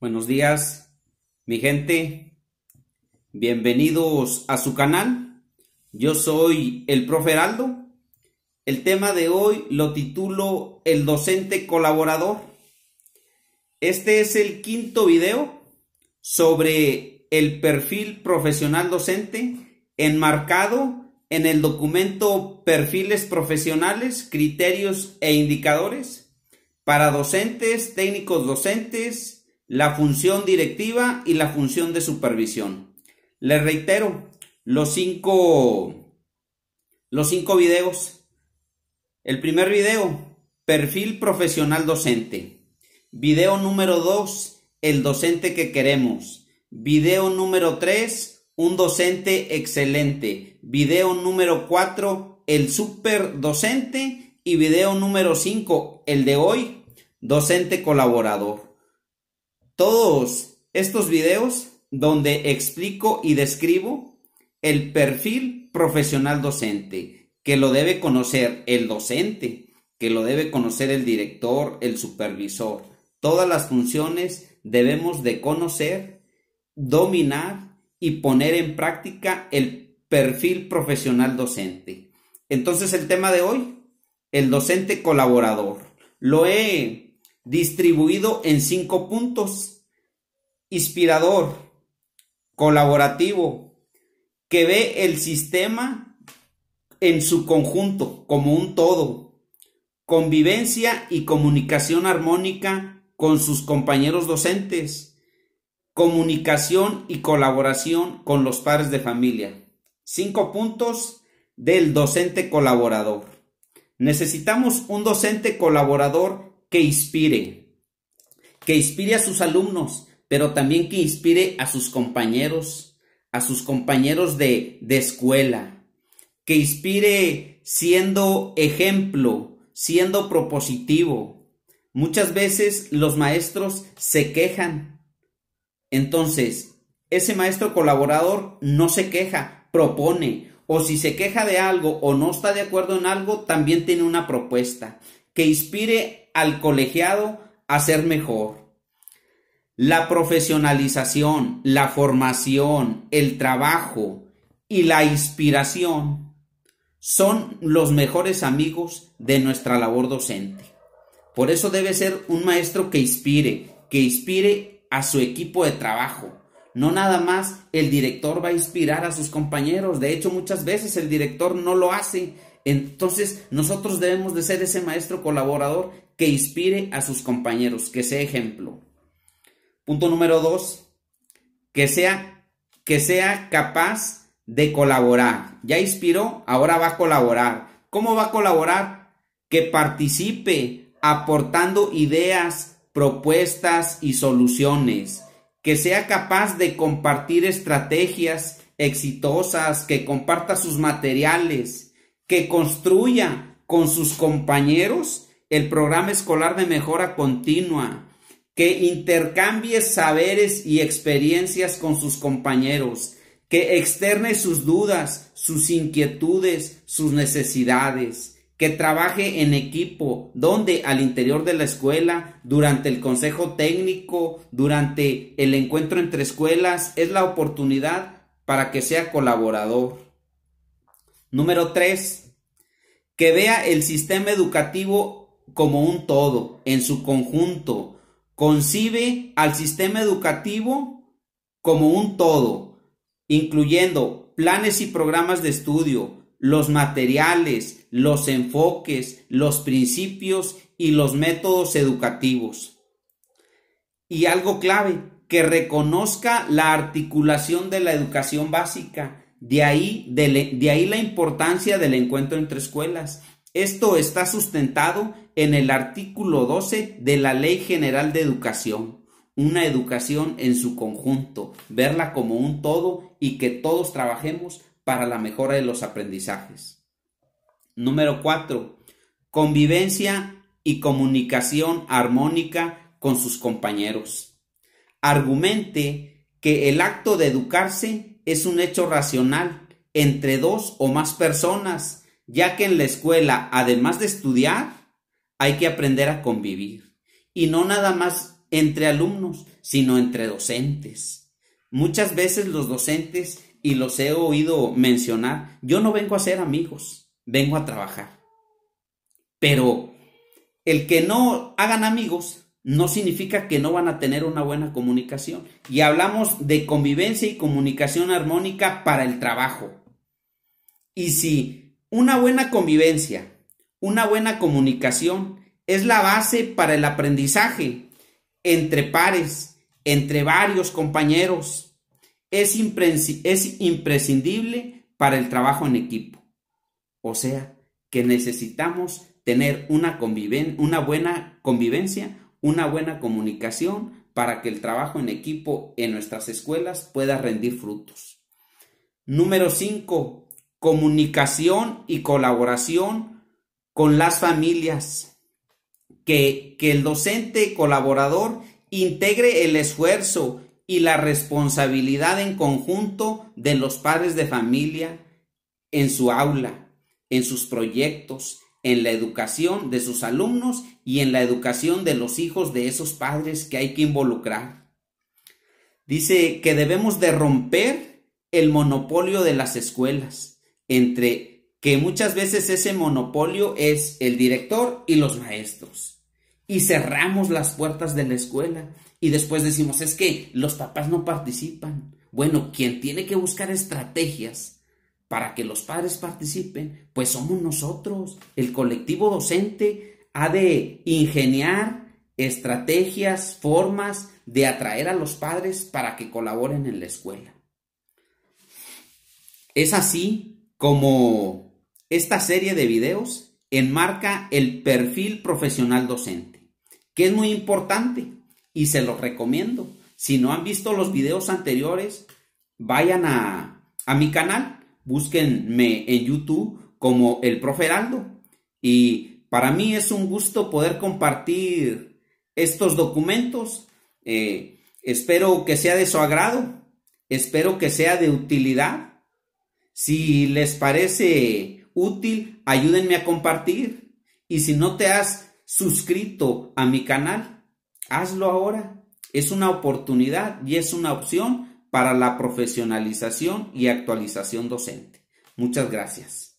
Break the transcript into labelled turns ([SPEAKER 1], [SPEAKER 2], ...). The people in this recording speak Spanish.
[SPEAKER 1] Buenos días, mi gente. Bienvenidos a su canal. Yo soy el profe Heraldo. El tema de hoy lo titulo El docente colaborador. Este es el quinto video sobre el perfil profesional docente enmarcado en el documento Perfiles Profesionales, Criterios e Indicadores para docentes, técnicos docentes la función directiva y la función de supervisión. Les reitero, los cinco, los videos. El primer video, perfil profesional docente. Video número dos, el docente que queremos. Video número tres, un docente excelente. Video número cuatro, el super docente. Y video número cinco, el de hoy, docente colaborador todos estos videos donde explico y describo el perfil profesional docente, que lo debe conocer el docente, que lo debe conocer el director, el supervisor. Todas las funciones debemos de conocer, dominar y poner en práctica el perfil profesional docente. Entonces el tema de hoy, el docente colaborador. Lo he distribuido en cinco puntos. Inspirador, colaborativo, que ve el sistema en su conjunto como un todo. Convivencia y comunicación armónica con sus compañeros docentes. Comunicación y colaboración con los padres de familia. Cinco puntos del docente colaborador. Necesitamos un docente colaborador que inspire, que inspire a sus alumnos, pero también que inspire a sus compañeros, a sus compañeros de, de escuela, que inspire siendo ejemplo, siendo propositivo. Muchas veces los maestros se quejan. Entonces, ese maestro colaborador no se queja, propone. O si se queja de algo o no está de acuerdo en algo, también tiene una propuesta que inspire al colegiado a ser mejor. La profesionalización, la formación, el trabajo y la inspiración son los mejores amigos de nuestra labor docente. Por eso debe ser un maestro que inspire, que inspire a su equipo de trabajo, no nada más el director va a inspirar a sus compañeros, de hecho muchas veces el director no lo hace. Entonces nosotros debemos de ser ese maestro colaborador que inspire a sus compañeros, que sea ejemplo. Punto número dos, que sea, que sea capaz de colaborar. Ya inspiró, ahora va a colaborar. ¿Cómo va a colaborar? Que participe aportando ideas, propuestas y soluciones que sea capaz de compartir estrategias exitosas, que comparta sus materiales, que construya con sus compañeros el programa escolar de mejora continua, que intercambie saberes y experiencias con sus compañeros, que externe sus dudas, sus inquietudes, sus necesidades que trabaje en equipo, donde al interior de la escuela, durante el consejo técnico, durante el encuentro entre escuelas, es la oportunidad para que sea colaborador. Número 3. Que vea el sistema educativo como un todo, en su conjunto. Concibe al sistema educativo como un todo, incluyendo planes y programas de estudio, los materiales, los enfoques, los principios y los métodos educativos. Y algo clave, que reconozca la articulación de la educación básica, de ahí, de, ahí la importancia del encuentro entre escuelas. Esto está sustentado en el artículo 12 de la Ley General de Educación una educación en su conjunto, verla como un todo y que todos trabajemos para la mejora de los aprendizajes. Número 4. Convivencia y comunicación armónica con sus compañeros. Argumente que el acto de educarse es un hecho racional entre dos o más personas, ya que en la escuela, además de estudiar, hay que aprender a convivir. Y no nada más entre alumnos, sino entre docentes. Muchas veces los docentes y los he oído mencionar, yo no vengo a ser amigos, vengo a trabajar. Pero el que no hagan amigos no significa que no van a tener una buena comunicación. Y hablamos de convivencia y comunicación armónica para el trabajo. Y si una buena convivencia, una buena comunicación es la base para el aprendizaje entre pares, entre varios compañeros, es, imprescindible para el trabajo en equipo. O sea, que necesitamos tener una, una buena convivencia, una buena comunicación para que el trabajo en equipo en nuestras escuelas pueda rendir frutos. Número 5. Comunicación y colaboración con las familias. Que, que el docente colaborador integre el esfuerzo y la responsabilidad en conjunto de los padres de familia en su aula, en sus proyectos, en la educación de sus alumnos y en la educación de los hijos de esos padres que hay que involucrar. Dice que debemos de romper el monopolio de las escuelas, entre que muchas veces ese monopolio es el director y los maestros y cerramos las puertas de la escuela y después decimos, es que los papás no participan. Bueno, quien tiene que buscar estrategias para que los padres participen, pues somos nosotros. El colectivo docente ha de ingeniar estrategias, formas de atraer a los padres para que colaboren en la escuela. Es así como esta serie de videos enmarca el perfil profesional docente, que es muy importante y se lo recomiendo. Si no han visto los videos anteriores, vayan a, mi canal, búsquenme en YouTube como el profe Y para mí es un gusto poder compartir estos documentos. Eh, espero que sea de su agrado, espero que sea de utilidad. Si les parece útil, ayúdenme a compartir. Y si no te has suscrito a mi canal, hazlo ahora. Es una oportunidad y es una opción para la profesionalización y actualización docente. Muchas gracias.